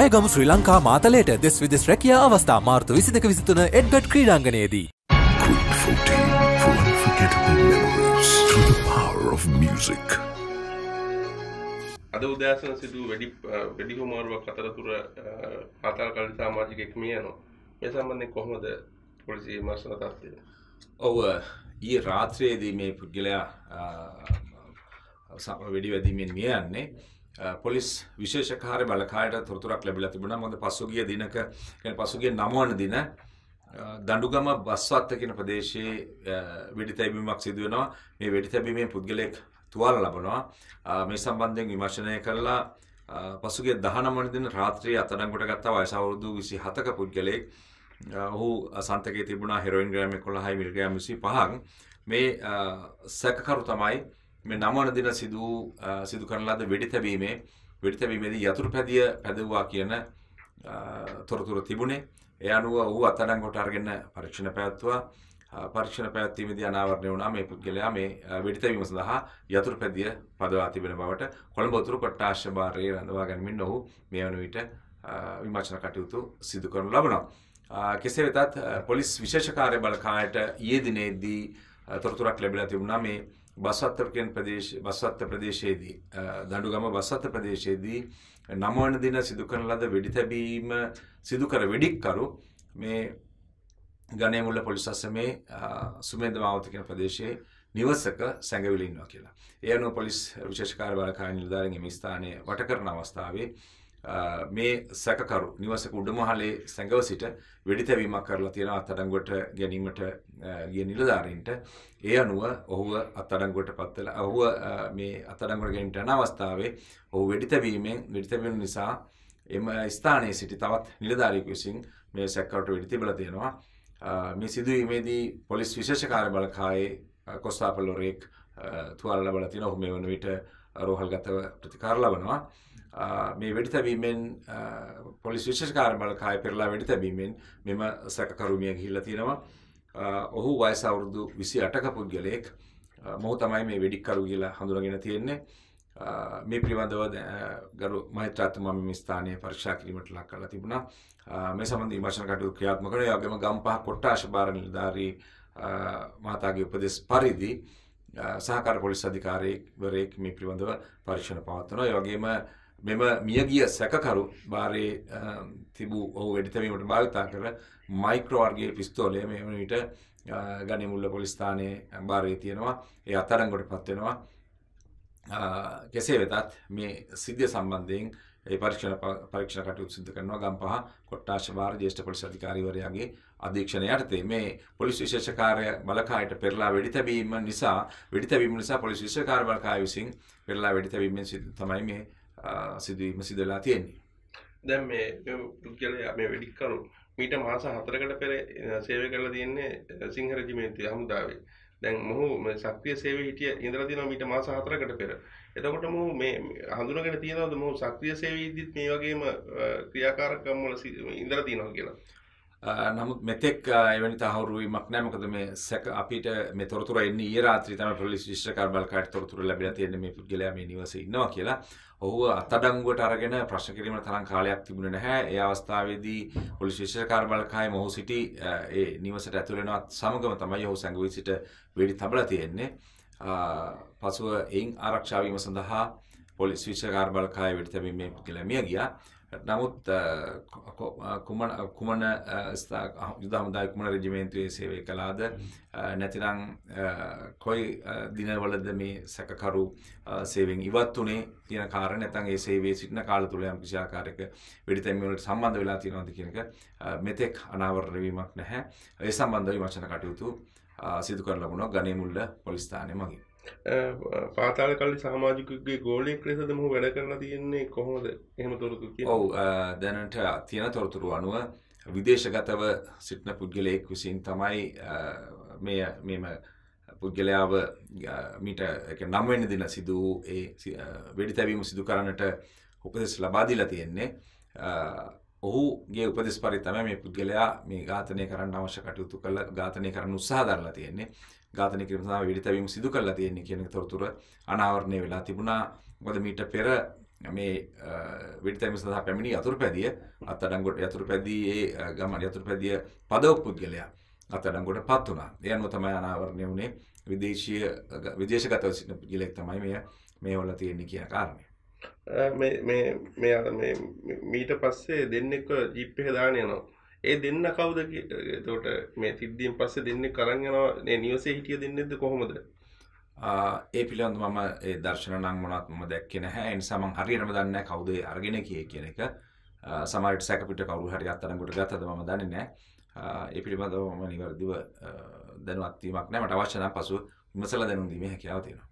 ඇයගම ශ්‍රී ලංකා මාතලයට දෙස් විදෙස් රැකිය අවස්ථා මාර්තු විසිදක විසිතුන එඩ්ගඩ් ක්‍රීඩාංගනයේදී. අද උදෑසන සිදු වැඩි වැඩිහුමාරුවක් කතරතුර කතාල් කලින් සාමාජිකෙක්මිය යනවා මේ සම්බන්ධය කොහොමද පොලිසි මර්ශන තත්වය ඔව ඊ රාත්‍රයේදී මේ පුද්ගලයා වෙඩි වැදීමෙන් මිය යන්නේ පොලිස් විශේෂකාර බලකායට තොරතුරක් ලැබිලා තිබුණා. මොකද පසුගිය දිනක يعني පසුගිය 9 වන දින දඬුගම බස්වත්ත කියන ප්‍රදේශයේ වෙඩි තැබීමක් සිදු වෙනවා. මේ වෙඩි තැබීමේ පුද්ගලයෙක් තුවාල ලබනවා. මේ සම්බන්ධයෙන් විමර්ශනය කළා පසුගිය 19 වන දින රාත්‍රියේ අත්අඩංගුවට ගත්තා වයස අවුරුදු 27ක පුද්ගලයෙක් ඔහු සන්තකයේ තිබුණා හෙරොයින් ග්‍රෑම් 11යි මිලිග්‍රෑම් 25ක් මේ සැකකරු තමයි මේ නමවන දින සිදු සිදු කරන ලද වෙඩි තැබීමේ වෙඩි තැබීමේදී යතුරු පැදිය පැදවුවා කියන තොරතුරු තිබුණේ. ඒ අනුව ඔහු අත්අඩංගුවට අරගෙන පරීක්ෂණ පැවැත්වුවා. පරීක්ෂණ පැවැත්වීමේදී අනාවරණය වුණා මේ පුද්ගලයා මේ වෙඩි තැබීම සඳහා යතුරු පැදිය පදවා තිබෙන බවට කොළඹ උතුරු කොට්ටාශ්‍ය බාරයේ රඳවා ගැනීමෙන් ඔහු මේ වන විට විමර්ශන කටයුතු සිදු කරනු ලබනවා. කෙසේ වෙතත් පොලිස් විශේෂ කාර්ය බලකායට ඊයේ දිනේදී තොරතුරක් ලැබිලා තිබුණා මේ බස්වත්තර කියන ප්‍රදේශ බස්වත්ත ප්‍රදේශයේදී දඩුගම බස්වත්ත ප්‍රදේශයේදී නමවන දින සිදු කරන ලද වෙඩි තැබීම සිදු කර වෙඩික්කරු මේ ගණේ මුල්ල පොලිස් අසමේ සුමේද මාවත කියන ප්‍රදේශයේ නිවසක සැඟවිලින්නවා කියලා. ඒ අනුව පොලිස් විශේෂ කාර්යබලකාරී නිලධාරීන් මේ ස්ථානයේ වට කරන අවස්ථාවේ මේ සැකකරු නිවසක උඩුමහලේ සැඟව සිට වෙඩිතැවීමක් කරලා තියෙන අත්අඩංගුවට ගැනීමට ගිය නිලධාරීන්ට ඒ අනුව ඔහුව අත්අඩංගුවට පත් වෙලා ඔහුව මේ අත්අඩංගුවට ගැනීමට යන අවස්ථාවේ ඔහු වෙඩිතැවීමෙන් වෙඩිතැවීම නිසා එම ස්ථානයේ සිටි තවත් නිලධාරියෙකු විසින් මේ සැකකරුට වෙඩි තිබලා තියෙනවා මේ සිදුවීමේදී පොලිස් විශේෂ කාර්යබලකායේ කොස්තාපල් ලොරේක් තුවාල ලබලා තියෙනවා ඔහු මේ වන විට රෝහල්ගතව ප්‍රතිකාර ලබනවා මේ වෙඩි තැබීමෙන් පොලිස් විශෂකාරමල කාය පෙරලා වැඩි තැබීමෙන් මෙම සැකකරුමිය ගිහිල්ල තියෙනවා ඔහු වයස අවුරුදු විසි අටක පුද්ගලයෙක් මොහ තමයි මේ වෙඩික්කරු කියලා හඳුරගෙන තියෙන්නේ මේ පිළිබඳව ගරු මෛත්‍රාත්තුමම ස්ථානය පරික්ෂා කිරීමට ලක් කරලා තිබුණා මේ සම්බන්ධ විමර්ශන කටයුතු ක්‍රියාත්මක කරන යගම ගම්පහ කොට්ටාශ භාර නිලධාරී මහතාගේ උපදෙස් පරිදි සහකාර පොලිස් අධිකාරීවරයෙක් මේ පිළිබඳව පරීක්ෂණ පවත්වනවා. ඒ වගේම මෙම මියගිය සැකකරු බාරේ තිබූ ඔහු වෙඩිතැබීමට භාවිතා කර මයික්‍රෝ වර්ගයේ පිස්තෝලය මේ වනවිට ගනිමුල්ල පොලිස් ස්ථානයේ බාරේ තියෙනවා. ඒ අත්අඩංගුවට පත් වෙනවා. කෙසේ වෙතත් මේ සිද්ධිය සම්බන්ධයෙන් ඒ පරීක්ෂණ පරීක්ෂණ කටයුතු සිදු කරනවා ගම්පහ කොට්ටාශ වාර ජ්‍යෙෂ්ඨ පොලිස් අධිකාරීවරයාගේ අධීක්ෂණය යටතේ මේ පොලිස් විශේෂ කාර්ය බලකායට පෙරලා වෙඩි තැබීම නිසා වෙඩි තැබීම නිසා පොලිස් විශේෂ කාර්ය බලකාය විසින් පෙරලා වෙඩි තැබීමෙන් තමයි මේ සිදුවීම සිදු වෙලා තියෙන්නේ. දැන් මේ පුද්ගලයා මේ වෙඩික්කරු මීට මාස 4කට පෙර සේවය කරලා තියෙන්නේ සිංහ රෙජිමේන්තුවේ හමුදාවේ. දැන් මොහු සක්‍රීය සේවයේ හිටිය ඉඳලා තියෙනවා මීට මාස 4කට පෙර. එතකොට මොහු මේ හඳුනගෙන තියෙනවද මොහු සක්‍රීය සේවයේදීත් මේ වගේම ක්‍රියාකාරකම් වල ඉඳලා තියෙනවා කියලා. නමුත් මෙතෙක් එවැනි තහවුරුවීමක් නෑ මොකද මේ සැක අපිට මේ තොරතුර එන්නේ ඊයේ රාත්‍රියේ තමයි පොලිස් විශ්ව කාර්යාලයට තොරතුරු ලැබිලා තියෙන්නේ මේ පුද්ගලයා මේ නිවසේ ඉන්නවා කියලා. ඔහුව අත්අඩංගුවට අරගෙන ප්‍රශ්න කිරීමට තරම් කාලයක් තිබුණේ නැහැ. ඒ අවස්ථාවේදී පොලිස් විශ්ව කාර්යාලයකම ඔහු සිටි ඒ නිවසට ඇතුල් වෙනවත් සමගම තමයි ඔහු සැඟවී සිට වෙඩි තබලා තියෙන්නේ. පසුව එයින් ආරක්ෂා වීම සඳහා පොලිස් විශ්ව කාර්යාලය වෙඩි තැබීමේ පුද්ගලයා මිය ගියා. නමුත් කුමන කුමන යුද හමුදාය කුමන රජිමේන්තුවේ සේවය කළාද නැතිනම් කොයි දිනවලද මේ සැකකරු සේවෙන් ඉවත් වනේ තියෙන කාර නැතන් ඒ සේවේ සිටින කාල තුළ යම් කිසිආකාරයක වෙඩිතැන්වලට සම්බන්ධ වෙලා තියෙනවද කියනක මෙතෙක් අනාවරණ වීමක් නැහැ ඒ සම්බන්ධ විමර්ශන කටයුතු සිදු කරලා වුණා ගණේමුල්ල පොලිස් ස්ථානයේ මගින් පාතාල කල්ලි සාමාජිකගේ ගෝලයක් ලෙසද මහ වැඩ කරලා තියෙන්නේ කොහොමද එහෙම තොරතු ඔව දැනට තියෙන තොරතුරු අනුව විදේශගතව සිටින පුද්ගලයෙක් විසින් තමයි මෙය මෙම පුද්ගලයාව මීට නම්වෙන්න දින සිදුවූ ඒ වෙඩි තැබීම සිදු කරන්නට උපදෙස් ලබාදිලා තියෙන්නේ ඔහුගේ උපදෙස් පරිතම මේ පුද්ගලයා මේ ඝාතනය කරන්න අවශ්‍ය කටයුතු කළ ඝාතනය කරන්න උත්සාහ දරලා තියෙන්නේ ඝාතනය කිරීම සඳහා විරිතවීම සිදු කරලා තියෙන්නේ කියන තොරතුර අනාවරණය වෙලා තිබුණා මොකද මීට පෙර මේ විරිතවීම සඳහා පැමිණි යතුරුපැදිය අත්අඩංගුවට යතුරුපැදී ඒ ගමන යතුරුපැදිය පදව පුද්ගලයා අත්අඩංගුවට පත් වුණා ඒ අනුව තමයි අනාවරණය වුණේ විදේශීය විදේශගතව සිටින පුද්ගලෙක් තමයි මේ මේ වල තියෙන්නේ කියන කාරණය මේ මේ මේ අර මේ මීට පස්සේ දෙන්නෙක්ව ජීප් එක දාගෙන යනවා. ඒ දෙන්න කවුද එතකොට මේ සිද්ධියෙන් පස්සේ දෙන්නෙක් අරන් යනවා මේ නිවසේ හිටිය දෙන්නෙක්ද කොහොමද? ඒ පිළිබඳව මම ඒ දර්ශන නම් මොනවත් මම දැක්කේ නැහැ. ඒ නිසා මම හරියටම දන්නේ නැහැ කවුද ඒ අරගෙන ගියේ කියන එක. සමහර විට සැකපිට කවුරු හරි අත්අඩංගුවට ගත්තද මම දන්නේ නැහැ. ඒ පිළිබඳව මම නිවැරදිව දැනුවත් වීමක් නැහැ. මට අවශ්‍ය නම් පසුව විමසලා දැනුම් දීමේ හැකියාව තියෙනවා.